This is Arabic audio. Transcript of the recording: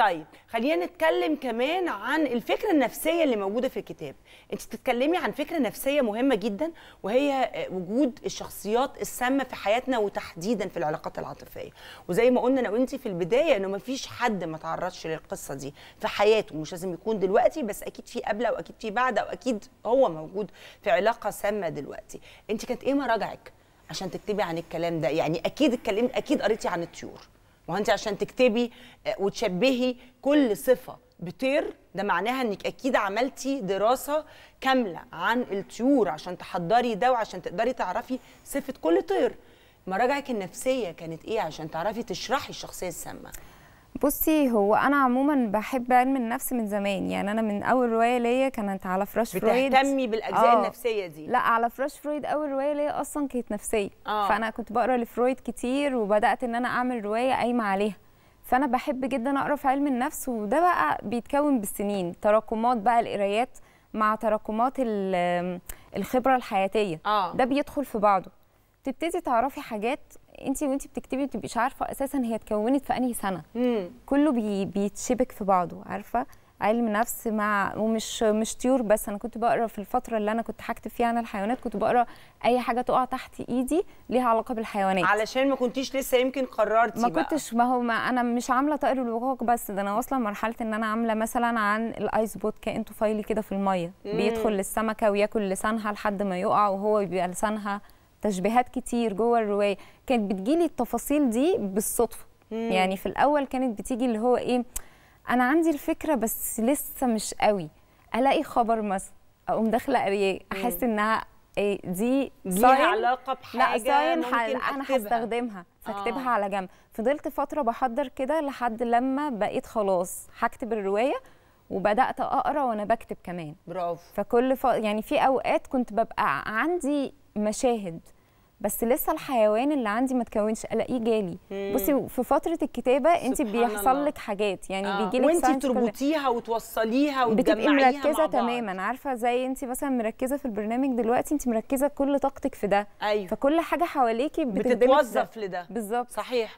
طيب خلينا نتكلم كمان عن الفكره النفسيه اللي موجوده في الكتاب انت بتتكلمي عن فكره نفسيه مهمه جدا وهي وجود الشخصيات السامه في حياتنا وتحديدا في العلاقات العاطفيه وزي ما قلنا انا انت في البدايه انه ما فيش حد ما تعرضش للقصه دي في حياته مش لازم يكون دلوقتي بس اكيد في قبله واكيد في بعد واكيد هو موجود في علاقه سامه دلوقتي انت كانت ايه مراجعك عشان تكتبي عن الكلام ده يعني اكيد اتكلمت اكيد قريتي عن الطيور وانت عشان تكتبي آه، وتشبهي كل صفه بطير ده معناها انك اكيد عملتي دراسه كامله عن الطيور عشان تحضري ده وعشان تقدري تعرفي صفه كل طير مراجعك النفسيه كانت ايه عشان تعرفي تشرحي الشخصيه السامه بصي هو انا عموما بحب علم النفس من زمان يعني انا من اول روايه ليا كانت على فراش فرويد بتهتمي بالاجزاء آه. النفسيه دي لا على فراش فرويد اول روايه ليا اصلا كانت نفسيه آه. فانا كنت بقرا لفرويد كتير وبدات ان انا اعمل روايه قايمه عليها فانا بحب جدا اقرا في علم النفس وده بقى بيتكون بالسنين تراكمات بقى القرايات مع تراكمات الخبره الحياتيه آه. ده بيدخل في بعضه تبتدي تعرفي حاجات انت وانت بتكتبي تبقيش عارفه اساسا هي اتكونت في انهي سنه مم. كله بي بيتشبك في بعضه عارفه علم نفس مع ومش مش طيور بس انا كنت بقرا في الفتره اللي انا كنت هكتب فيها عن الحيوانات كنت بقرا اي حاجه تقع تحت ايدي ليها علاقه بالحيوانات علشان ما كنتيش لسه يمكن قررتي ما بقى. كنتش ما هو ما انا مش عامله طائر الوقاق بس ده انا واصله لمرحله ان انا عامله مثلا عن الايس بوت كائن طفيلي كده في الميه مم. بيدخل للسمكه وياكل لسانها لحد ما يقع وهو بيبقى لسانها تشبيهات كتير جوه الروايه كانت بتجيلي التفاصيل دي بالصدفه مم. يعني في الاول كانت بتيجي اللي هو ايه انا عندي الفكره بس لسه مش قوي الاقي خبر مثلا اقوم داخله قريه احس انها إيه دي ليها علاقه بحاجه لا ساين ممكن حل... انا هستخدمها فاكتبها آه. على جنب فضلت فتره بحضر كده لحد لما بقيت خلاص هكتب الروايه وبدات اقرا وانا بكتب كمان برافو فكل ف... يعني في اوقات كنت ببقى عندي مشاهد بس لسه الحيوان اللي عندي ما تكونش الاقيه جالي مم. بصي في فتره الكتابه انت بيحصل الله. لك حاجات يعني آه. بيجي لك وانت تربطيها وتوصليها وتجمعيها مع مركزه تماما عارفه زي انت مثلا مركزه في البرنامج دلوقتي انت مركزه كل طاقتك في ده أيوه. فكل حاجه حواليكي بتتوظف لده بالظبط صحيح